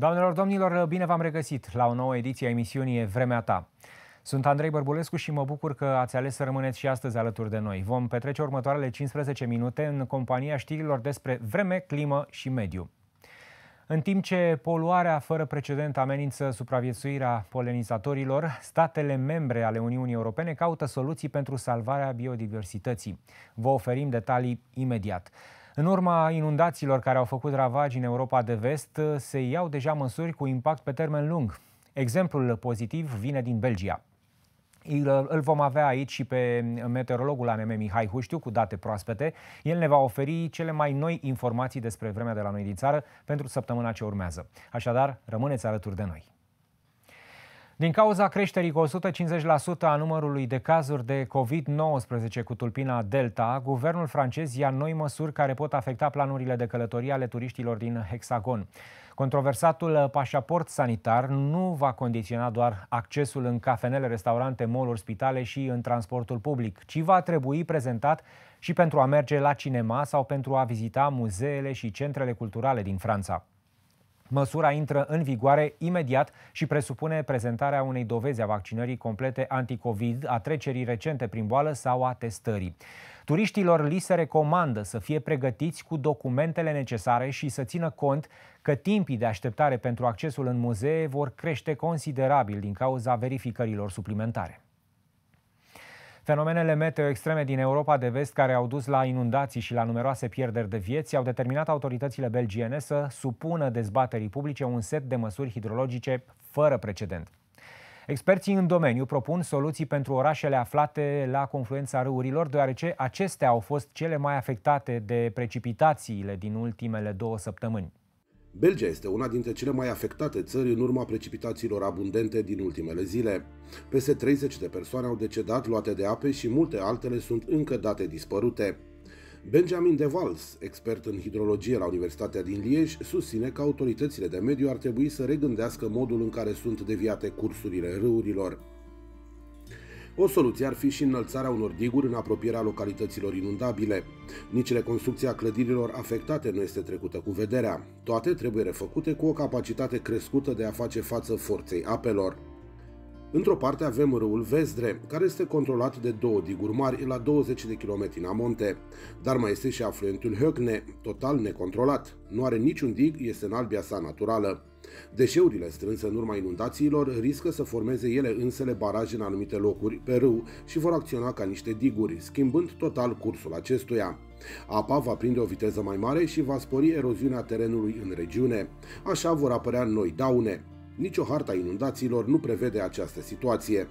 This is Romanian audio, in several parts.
Doamnelor, domnilor, bine v-am regăsit la o nouă ediție a emisiunii Vremea Ta. Sunt Andrei Bărbulescu și mă bucur că ați ales să rămâneți și astăzi alături de noi. Vom petrece următoarele 15 minute în compania știrilor despre vreme, climă și mediu. În timp ce poluarea fără precedent amenință supraviețuirea polenizatorilor, statele membre ale Uniunii Europene caută soluții pentru salvarea biodiversității. Vă oferim detalii imediat. În urma inundațiilor care au făcut ravagi în Europa de vest, se iau deja măsuri cu impact pe termen lung. Exemplul pozitiv vine din Belgia. Îl vom avea aici și pe meteorologul ANM Mihai Huștiu cu date proaspete. El ne va oferi cele mai noi informații despre vremea de la noi din țară pentru săptămâna ce urmează. Așadar, rămâneți alături de noi. Din cauza creșterii cu 150% a numărului de cazuri de COVID-19 cu tulpina Delta, guvernul francez ia noi măsuri care pot afecta planurile de călătorie ale turiștilor din Hexagon. Controversatul pașaport sanitar nu va condiționa doar accesul în cafenele, restaurante, mall-uri, spitale și în transportul public, ci va trebui prezentat și pentru a merge la cinema sau pentru a vizita muzeele și centrele culturale din Franța. Măsura intră în vigoare imediat și presupune prezentarea unei dovezi a vaccinării complete anticovid, a trecerii recente prin boală sau a testării. Turiștilor li se recomandă să fie pregătiți cu documentele necesare și să țină cont că timpii de așteptare pentru accesul în muzee vor crește considerabil din cauza verificărilor suplimentare. Fenomenele meteo extreme din Europa de vest, care au dus la inundații și la numeroase pierderi de vieți, au determinat autoritățile belgiene să supună dezbaterii publice un set de măsuri hidrologice fără precedent. Experții în domeniu propun soluții pentru orașele aflate la confluența râurilor, deoarece acestea au fost cele mai afectate de precipitațiile din ultimele două săptămâni. Belgia este una dintre cele mai afectate țări în urma precipitațiilor abundente din ultimele zile. Peste 30 de persoane au decedat luate de ape și multe altele sunt încă date dispărute. Benjamin De Vals, expert în hidrologie la Universitatea din Liege, susține că autoritățile de mediu ar trebui să regândească modul în care sunt deviate cursurile râurilor. O soluție ar fi și înălțarea unor diguri în apropierea localităților inundabile. Nici reconstrucția clădirilor afectate nu este trecută cu vederea. Toate trebuie refăcute cu o capacitate crescută de a face față forței apelor. Într-o parte avem râul Vezdre, care este controlat de două diguri mari la 20 de km în amonte, dar mai este și afluentul Högne, total necontrolat. Nu are niciun dig, este în albia sa naturală. Deșeurile strânse în urma inundațiilor riscă să formeze ele însele baraje în anumite locuri pe râu și vor acționa ca niște diguri, schimbând total cursul acestuia. Apa va prinde o viteză mai mare și va spori eroziunea terenului în regiune. Așa vor apărea noi daune. Nici o harta inundațiilor nu prevede această situație.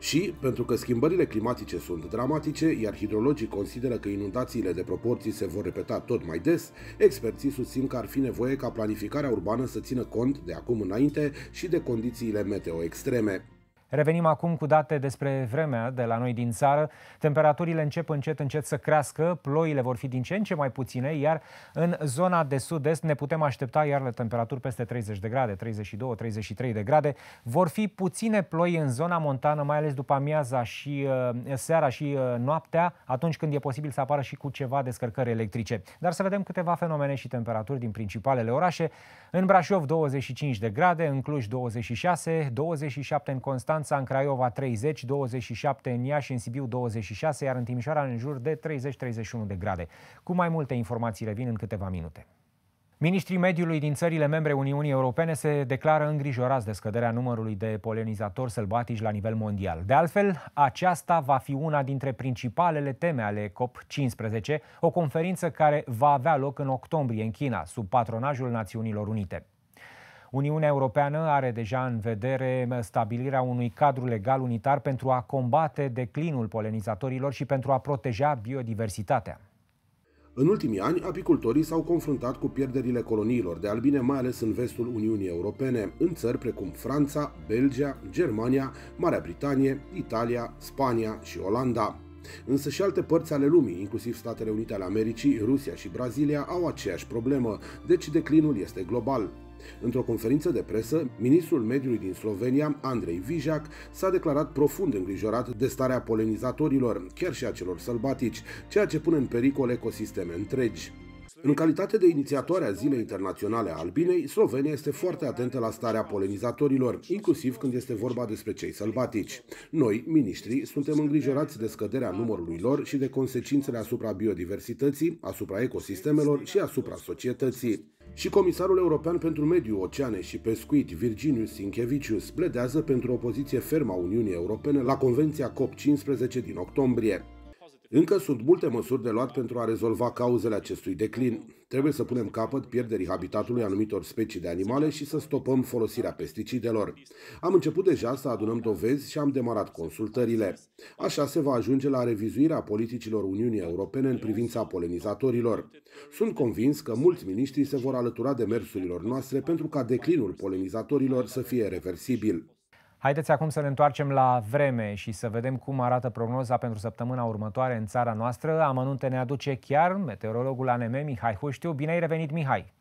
Și pentru că schimbările climatice sunt dramatice, iar hidrologii consideră că inundațiile de proporții se vor repeta tot mai des, experții susțin că ar fi nevoie ca planificarea urbană să țină cont de acum înainte și de condițiile meteo extreme. Revenim acum cu date despre vremea de la noi din țară. Temperaturile încep încet, încet să crească, ploile vor fi din ce în ce mai puține, iar în zona de sud-est ne putem aștepta iar la temperaturi peste 30 de grade, 32-33 de grade. Vor fi puține ploi în zona montană, mai ales după amiaza și uh, seara și uh, noaptea, atunci când e posibil să apară și cu ceva descărcări electrice. Dar să vedem câteva fenomene și temperaturi din principalele orașe. În Brașov 25 de grade, în Cluj 26, 27 în Constanța, Constanța, în Craiova 30, 27 în Iași, în Sibiu 26, iar în Timișoara în jur de 30-31 de grade. Cu mai multe informații revin în câteva minute. Ministrii mediului din țările membre Uniunii Europene se declară îngrijorați de scăderea numărului de polenizatori sălbatici la nivel mondial. De altfel, aceasta va fi una dintre principalele teme ale COP15, o conferință care va avea loc în octombrie în China, sub patronajul Națiunilor Unite. Uniunea Europeană are deja în vedere stabilirea unui cadru legal unitar pentru a combate declinul polenizatorilor și pentru a proteja biodiversitatea. În ultimii ani, apicultorii s-au confruntat cu pierderile coloniilor de albine, mai ales în vestul Uniunii Europene, în țări precum Franța, Belgia, Germania, Marea Britanie, Italia, Spania și Olanda. Însă și alte părți ale lumii, inclusiv Statele Unite ale Americii, Rusia și Brazilia, au aceeași problemă, deci declinul este global. Într-o conferință de presă, ministrul mediului din Slovenia, Andrei Vijac, s-a declarat profund îngrijorat de starea polenizatorilor, chiar și a celor sălbatici, ceea ce pune în pericol ecosisteme întregi. În calitate de inițiatoare a Zilei Internaționale a Albinei, Slovenia este foarte atentă la starea polenizatorilor, inclusiv când este vorba despre cei sălbatici. Noi, miniștrii, suntem îngrijorați de scăderea numărului lor și de consecințele asupra biodiversității, asupra ecosistemelor și asupra societății. Și comisarul european pentru mediu, oceane și pescuit, Virginius Sinchevicius, pledează pentru o poziție fermă a Uniunii Europene la Convenția COP15 din octombrie. Încă sunt multe măsuri de luat pentru a rezolva cauzele acestui declin. Trebuie să punem capăt pierderii habitatului anumitor specii de animale și să stopăm folosirea pesticidelor. Am început deja să adunăm dovezi și am demarat consultările. Așa se va ajunge la revizuirea politicilor Uniunii Europene în privința polenizatorilor. Sunt convins că mulți miniștri se vor alătura de mersurilor noastre pentru ca declinul polenizatorilor să fie reversibil. Haideți acum să ne întoarcem la vreme și să vedem cum arată prognoza pentru săptămâna următoare în țara noastră. Amănunte ne aduce chiar meteorologul ANM Mihai Huștiu. Bine ai revenit, Mihai!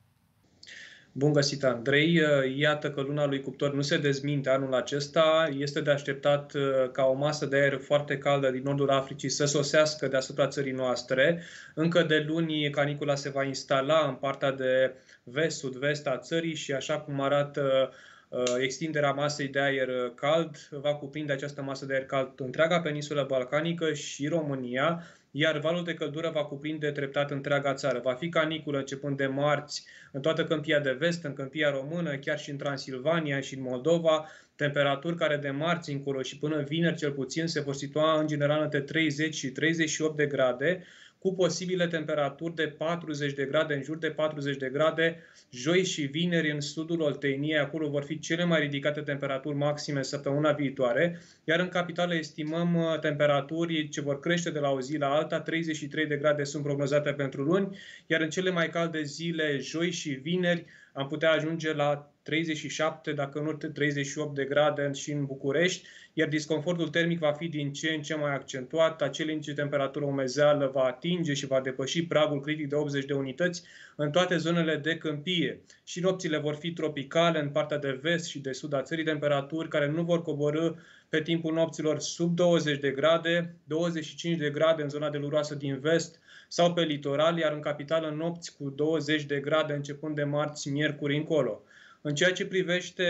Bun găsit, Andrei! Iată că luna lui cuptor nu se dezminte anul acesta. Este de așteptat uh, ca o masă de aer foarte caldă din nordul Africii să sosească deasupra țării noastre. Încă de luni canicula se va instala în partea de vest-sud-vest a țării și așa cum arată uh, Uh, extinderea masei de aer uh, cald uh, va cuprinde această masă de aer cald întreaga peninsulă balcanică și România, iar valul de căldură va cuprinde treptat întreaga țară. Va fi caniculă începând de marți în toată câmpia de vest, în câmpia română, chiar și în Transilvania și în Moldova, temperaturi care de marți încolo și până vineri cel puțin se vor situa în general între 30 și 38 de grade, cu posibile temperaturi de 40 de grade, în jur de 40 de grade. Joi și vineri în sudul Olteniei, acolo vor fi cele mai ridicate temperaturi maxime săptămâna viitoare, iar în capitală estimăm uh, temperaturi ce vor crește de la o zi la alta, 33 de grade sunt prognozate pentru luni, iar în cele mai calde zile, joi și vineri, am putea ajunge la 37, dacă nu 38 de grade și în București, iar disconfortul termic va fi din ce în ce mai accentuat, acel indice temperatură umezeală va atinge și va depăși pragul critic de 80 de unități în toate zonele de câmpie. Și nopțile vor fi tropicale în partea de vest și de sud a țării, temperaturi care nu vor coborâ pe timpul nopților sub 20 de grade, 25 de grade în zona de luroasă din vest, sau pe litoral, iar în capitală nopți cu 20 de grade începând de marți, miercuri încolo. În ceea ce privește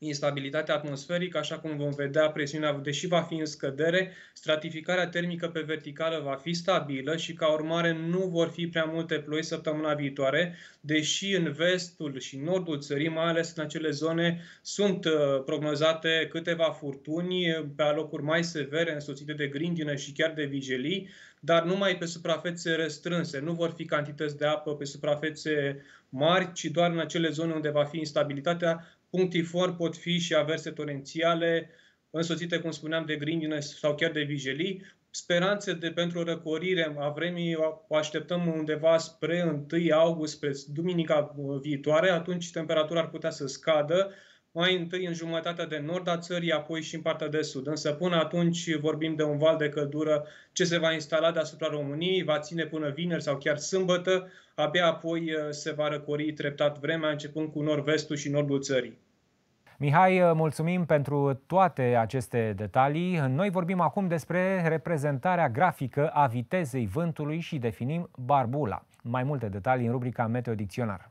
instabilitatea atmosferică, așa cum vom vedea, presiunea, deși va fi în scădere, stratificarea termică pe verticală va fi stabilă și, ca urmare, nu vor fi prea multe ploi săptămâna viitoare, deși în vestul și nordul țării, mai ales în acele zone, sunt uh, prognozate câteva furtuni uh, pe alocuri mai severe, însoțite de grindină și chiar de vigelii, dar numai pe suprafețe restrânse. Nu vor fi cantități de apă pe suprafețe mari, ci doar în acele zone unde va fi instabilitatea, for pot fi și averse torențiale, însoțite, cum spuneam, de grindine sau chiar de vijelii. Speranțe de pentru răcorire a vremii o așteptăm undeva spre 1 august, spre duminica viitoare, atunci temperatura ar putea să scadă, mai întâi în jumătatea de nord a țării, apoi și în partea de sud. Însă până atunci vorbim de un val de căldură ce se va instala deasupra României, va ține până vineri sau chiar sâmbătă, abia apoi uh, se va răcori treptat vremea, începând cu nord-vestul și nordul țării. Mihai, uh, mulțumim pentru toate aceste detalii. Noi vorbim acum despre reprezentarea grafică a vitezei vântului și definim barbula. Mai multe detalii în rubrica Meteo Dicționar.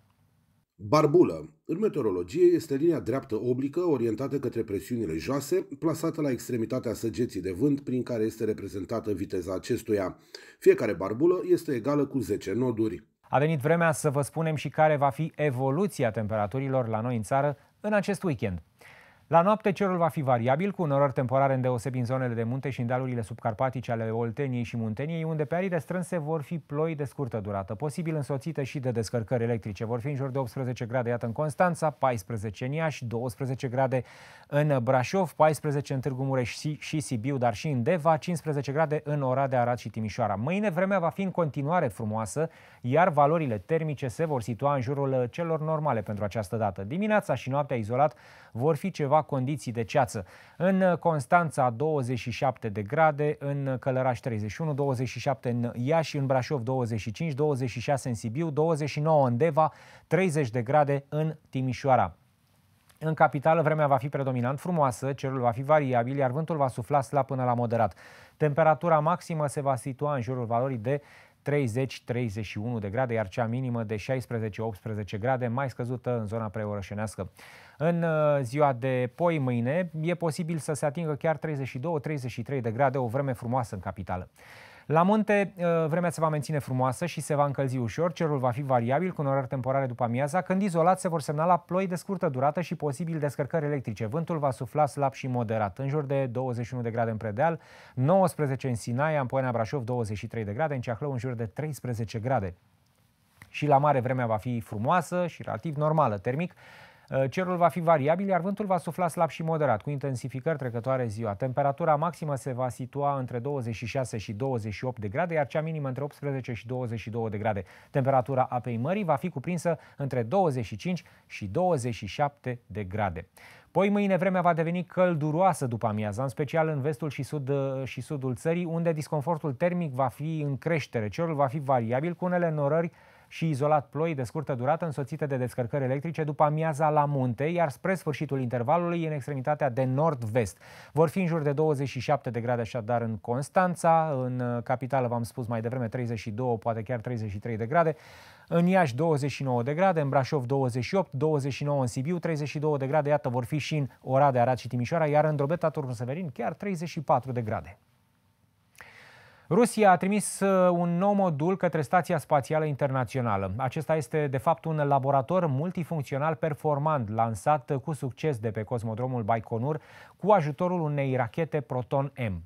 Barbulă. În meteorologie este linia dreaptă oblică orientată către presiunile joase, plasată la extremitatea săgeții de vânt prin care este reprezentată viteza acestuia. Fiecare barbulă este egală cu 10 noduri. A venit vremea să vă spunem și care va fi evoluția temperaturilor la noi în țară în acest weekend. La noapte cerul va fi variabil, cu unorări temporare îndeosebi în zonele de munte și în dalurile subcarpatice ale Olteniei și Munteniei, unde pe arii restrânse vor fi ploi de scurtă durată, posibil însoțite și de descărcări electrice. Vor fi în jur de 18 grade, iată, în Constanța, 14 în Iași, 12 grade în Brașov, 14 în Târgu Mureș și, și Sibiu, dar și în Deva, 15 grade în Oradea, Arad și Timișoara. Mâine vremea va fi în continuare frumoasă, iar valorile termice se vor situa în jurul celor normale pentru această dată. Dimineața și noaptea izolat vor fi ceva câteva condiții de ceață. În Constanța 27 de grade, în Călăraș 31, 27 în Iași, în Brașov 25, 26 în Sibiu, 29 în Deva, 30 de grade în Timișoara. În capitală vremea va fi predominant frumoasă, cerul va fi variabil, iar vântul va sufla slab până la moderat. Temperatura maximă se va situa în jurul valorii de 30-31 de grade, iar cea minimă de 16-18 grade, mai scăzută în zona preorășenească. În uh, ziua de poi, mâine, e posibil să se atingă chiar 32-33 de grade, o vreme frumoasă în capitală. La munte, uh, vremea se va menține frumoasă și se va încălzi ușor, cerul va fi variabil cu orar temporare după amiaza, când izolat se vor semna la ploi de scurtă durată și posibil descărcări electrice. Vântul va sufla slab și moderat, în jur de 21 de grade în predeal, 19 în Sinaia, în Poenea Brașov 23 de grade, în Ceahlău în jur de 13 grade. Și la mare vremea va fi frumoasă și relativ normală termic. Uh, cerul va fi variabil, iar vântul va sufla slab și moderat, cu intensificări trecătoare ziua. Temperatura maximă se va situa între 26 și 28 de grade, iar cea minimă între 18 și 22 de grade. Temperatura apei mării va fi cuprinsă între 25 și 27 de grade. Poi mâine vremea va deveni călduroasă după amiaza, în special în vestul și, sud, uh, și sudul țării, unde disconfortul termic va fi în creștere. Cerul va fi variabil cu unele norări și izolat ploi de scurtă durată însoțite de descărcări electrice după amiaza la munte, iar spre sfârșitul intervalului în extremitatea de nord-vest. Vor fi în jur de 27 de grade așadar în Constanța, în uh, capitală v-am spus mai devreme 32, poate chiar 33 de grade, în Iași 29 de grade, în Brașov 28, 29 în Sibiu, 32 de grade, iată vor fi și în Oradea, Arad și Timișoara, iar în Drobeta, Turcu Severin chiar 34 de grade. Rusia a trimis uh, un nou modul către Stația Spațială Internațională. Acesta este, de fapt, un laborator multifuncțional performant, lansat uh, cu succes de pe cosmodromul Baikonur cu ajutorul unei rachete Proton-M.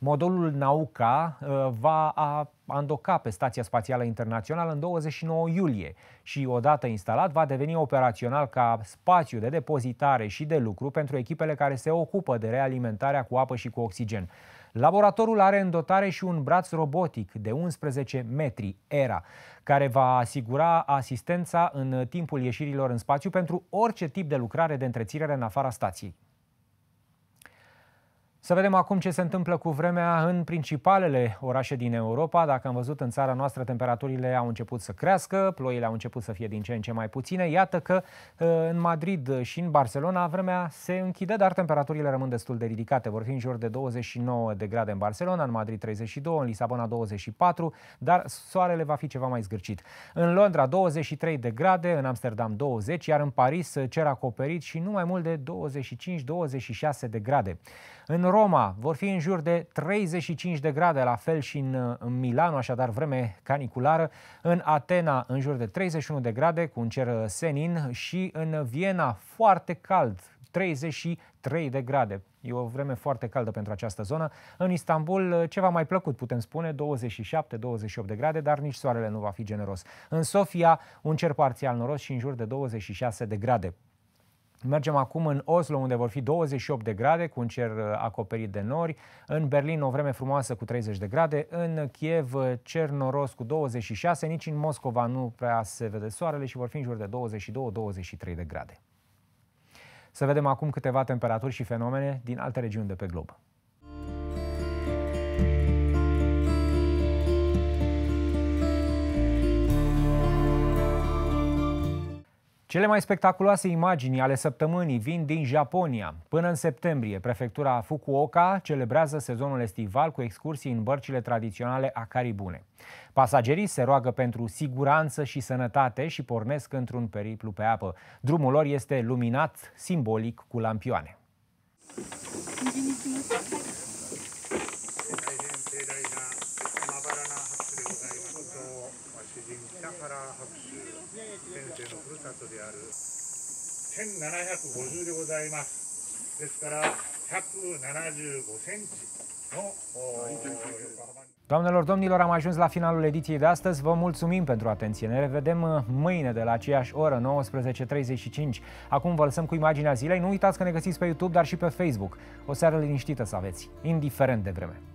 Modulul Nauka uh, va andoca pe Stația Spațială Internațională în 29 iulie și, odată instalat, va deveni operațional ca spațiu de depozitare și de lucru pentru echipele care se ocupă de realimentarea cu apă și cu oxigen. Laboratorul are în dotare și un braț robotic de 11 metri, ERA, care va asigura asistența în timpul ieșirilor în spațiu pentru orice tip de lucrare de întreținere în afara stației. Să vedem acum ce se întâmplă cu vremea în principalele orașe din Europa. Dacă am văzut în țara noastră, temperaturile au început să crească, ploile au început să fie din ce în ce mai puține. Iată că ă, în Madrid și în Barcelona vremea se închide, dar temperaturile rămân destul de ridicate. Vor fi în jur de 29 de grade în Barcelona, în Madrid 32, în Lisabona 24, dar soarele va fi ceva mai zgârcit. În Londra 23 de grade, în Amsterdam 20, iar în Paris cer acoperit și nu mai mult de 25-26 de grade. În Roma vor fi în jur de 35 de grade, la fel și în, în Milano, așadar vreme caniculară, în Atena în jur de 31 de grade cu un cer senin și în Viena foarte cald, 33 de grade. E o vreme foarte caldă pentru această zonă. În Istanbul, ceva mai plăcut, putem spune, 27-28 de grade, dar nici soarele nu va fi generos. În Sofia, un cer parțial noros și în jur de 26 de grade. Mergem acum în Oslo, unde vor fi 28 de grade, cu un cer uh, acoperit de nori. În Berlin, o vreme frumoasă cu 30 de grade. În Kiev, uh, cer noros cu 26. Nici în Moscova nu prea se vede soarele și vor fi în jur de 22-23 de grade. Să vedem acum câteva temperaturi și fenomene din alte regiuni de pe glob. Cele mai spectaculoase imagini ale săptămânii vin din Japonia. Până în septembrie, prefectura Fukuoka celebrează sezonul estival cu excursii în bărcile tradiționale a Caribune. Pasagerii se roagă pentru siguranță și sănătate și pornesc într-un periplu pe apă. Drumul lor este luminat simbolic cu lampioane. である1750でございますですから175センチ doamnelor domnilor, am ajuns la finalul ediției de astăzi. Vă mulțumim pentru atenție. Ne revedem mâine de la aceeași oră, 19.35. Acum vă lăsăm cu imaginea zilei. Nu uitați că ne găsiți pe YouTube, dar și pe Facebook. O seară liniștită să aveți, indiferent de vreme.